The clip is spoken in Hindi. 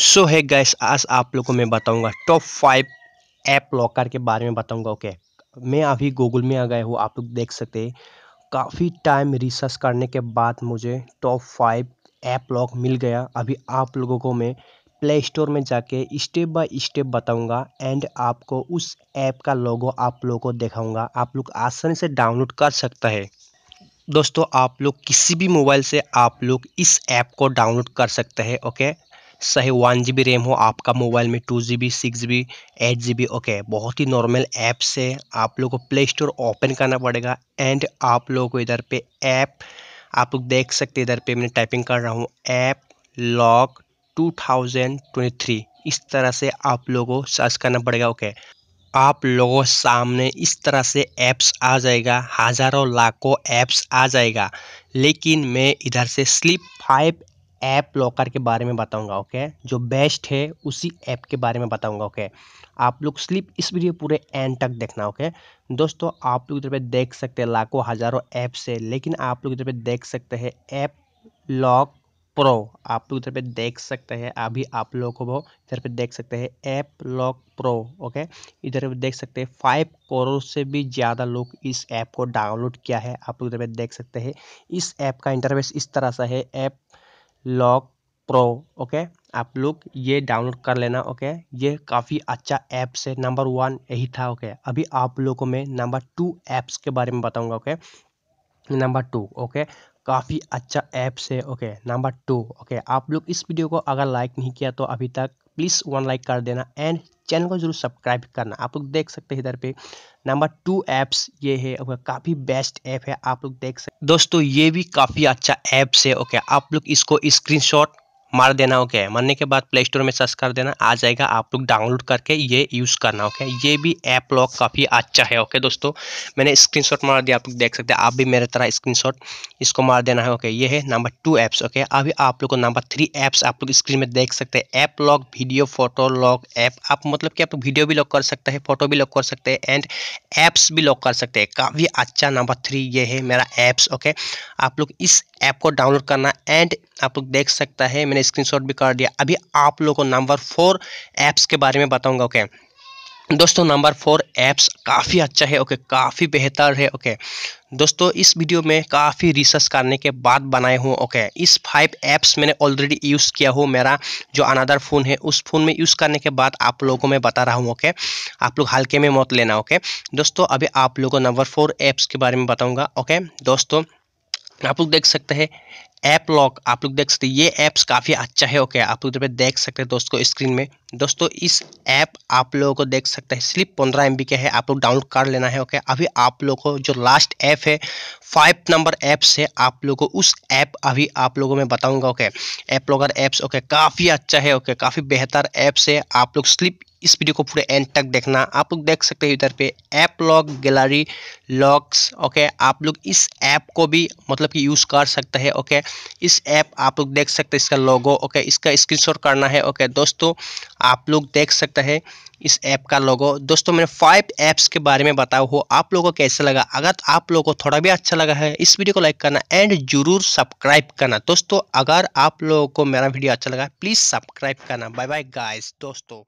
सो है गैस आज आप लोगों को मैं बताऊंगा टॉप फाइव ऐप लॉकर के बारे में बताऊंगा ओके मैं अभी गूगल में आ गया हूँ आप लोग देख सकते हैं काफ़ी टाइम रिसर्च करने के बाद मुझे टॉप फाइव ऐप लॉक मिल गया अभी आप लोगों को मैं प्ले स्टोर में जाके स्टेप बाय स्टेप बताऊंगा एंड आपको उस ऐप का लोगो आप लोगों को दिखाऊंगा आप लोग आसानी से डाउनलोड कर सकता है दोस्तों आप लोग किसी भी मोबाइल से आप लोग इस ऐप को डाउनलोड कर सकते हैं ओके चाहे वन जी बी रैम हो आपका मोबाइल में two G B six G B eight G B okay बहुत ही नॉर्मल ऐप्स है आप लोग को प्ले स्टोर ओपन करना पड़ेगा एंड आप लोग को इधर पे ऐप आप लोग देख सकते हैं इधर पे मैं टाइपिंग कर रहा हूँ ऐप लॉक 2023 इस तरह से आप लोगों को सर्च करना पड़ेगा ओके आप लोगों सामने इस तरह से ऐप्स आ जाएगा हज़ारों लाखों ऐप्स आ जाएगा लेकिन मैं इधर से स्लिप फाइव ऐप लॉकर के बारे में बताऊंगा ओके जो बेस्ट है उसी ऐप के बारे में बताऊंगा ओके आप लोग स्लिप इस वीडियो पूरे एंड तक देखना ओके दोस्तों आप लोग इधर पे देख सकते हैं लाखों हज़ारों ऐप्स है लेकिन आप लोग इधर पे देख सकते हैं ऐप लॉक प्रो आप लोग इधर पे देख सकते हैं अभी आप लोगों को इधर पे देख सकते हैं ऐप लॉक प्रो ओके इधर पे देख सकते हैं फाइव करोड़ से भी ज़्यादा लोग इस ऐप को डाउनलोड किया है आप लोग इधर पे देख सकते हैं इस ऐप का इंटरफेस इस तरह सा है ऐप लॉक प्रो ओके आप लोग ये डाउनलोड कर लेना ओके ये काफ़ी अच्छा ऐप्स है नंबर वन यही था ओके अभी आप लोगों को मैं नंबर टू ऐप्स के बारे में बताऊंगा ओके नंबर टू ओके काफ़ी अच्छा ऐप्स है ओके नंबर टू ओके आप लोग इस वीडियो को अगर लाइक नहीं किया तो अभी तक प्लीज़ वन लाइक कर देना एंड चैनल को जरूर सब्सक्राइब करना आप लोग देख सकते हैं इधर पे नंबर टू ऐप्स ये है ओके काफ़ी बेस्ट ऐप है आप लोग देख सकते दोस्तों ये भी काफ़ी अच्छा ऐप्स है ओके आप लोग इसको स्क्रीनशॉट मार देना ओके okay? मरने के बाद प्ले स्टोर में सर्च कर देना आ जाएगा आप लोग डाउनलोड करके ये यूज़ करना ओके okay? ये भी ऐप लॉक काफ़ी अच्छा है ओके okay? दोस्तों मैंने शॉट मार दिया आप लोग देख सकते हैं आप भी मेरे तरह शॉट इसको मार देना है ओके ये है नंबर टू ऐप्स ओके अभी आप लोग को नंबर थ्री ऐप्स आप लोग स्क्रीन में देख सकते हैं app lock video photo lock app आप मतलब कि आप वीडियो भी लॉक कर सकते हैं फोटो भी लॉक कर सकते हैं एंड ऐप्स भी लॉक कर सकते हैं काफ़ी अच्छा नंबर थ्री ये है मेरा ऐप्स ओके आप लोग इस ऐप को डाउनलोड करना एंड आप लोग देख सकता है मैंने स्क्रीनशॉट भी कर दिया अभी आप लोगों को नंबर फोर ऐप्स के बारे में बताऊंगा ओके दोस्तों नंबर फोर ऐप्स काफ़ी अच्छा है ओके काफ़ी बेहतर है ओके दोस्तों इस वीडियो में काफ़ी रिसर्च करने के बाद बनाए हूँ ओके इस फाइव ऐप्स मैंने ऑलरेडी यूज़ किया हूँ मेरा जो अनदर फ़ोन है उस फ़ोन में यूज़ करने के बाद आप लोगों में बता रहा हूँ ओके आप लोग हल्के में मौत लेना ओके दोस्तों अभी आप लोगों नंबर फोर ऐप्स के बारे में बताऊँगा ओके दोस्तों आप लोग देख सकते हैं ऐप लॉक आप लोग देख सकते हैं ये ऐप्स काफ़ी अच्छा है ओके आप लोग देख सकते हैं दोस्तों स्क्रीन में दोस्तों इस ऐप आप लोगों को देख सकते हैं स्लिप पंद्रह एम के है आप लोग डाउनलोड कर लेना है ओके अभी आप लोग को जो लास्ट ऐप है फाइव नंबर ऐप्स है आप लोग को उस ऐप अभी आप लोगों में बताऊंगा okay app locker apps okay काफ़ी अच्छा है ओके काफ़ी बेहतर ऐप्स है आप लोग स्लिप इस वीडियो को पूरे एंड तक देखना आप लोग देख सकते हैं इधर पे app lock gallery locks okay आप लोग इस ऐप को भी मतलब कि यूज़ कर सकते हैं ओके इस ऐप आप लोग देख सकते हैं इसका लोगो ओके इसका स्क्रीनशॉट करना है ओके दोस्तों आप लोग देख सकते हैं इस ऐप का लोगो दोस्तों मैंने फाइव ऐप्स के बारे में बताया हो आप लोगों को कैसा लगा अगर आप लोगों को थोड़ा भी अच्छा लगा है इस वीडियो को लाइक करना एंड जरूर सब्सक्राइब करना दोस्तों अगर आप लोगों को मेरा वीडियो अच्छा लगा प्लीज़ सब्सक्राइब करना बाय बाय गाइस दोस्तों